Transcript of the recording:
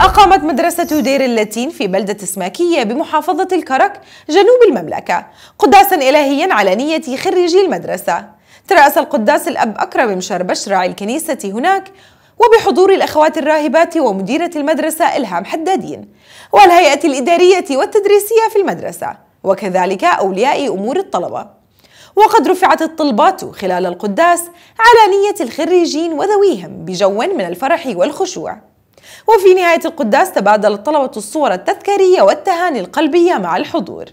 أقامت مدرسة دير اللاتين في بلدة إسماكية بمحافظة الكرك جنوب المملكة قداسا إلهيا على نية خريجي المدرسة ترأس القداس الأب أكرم مشربش راعي الكنيسة هناك وبحضور الأخوات الراهبات ومديرة المدرسة إلهام حدادين والهيئة الإدارية والتدريسية في المدرسة وكذلك أولياء أمور الطلبة وقد رفعت الطلبات خلال القداس على نية الخريجين وذويهم بجو من الفرح والخشوع وفي نهاية القداس تبادل الطلبة الصور التذكارية والتهاني القلبية مع الحضور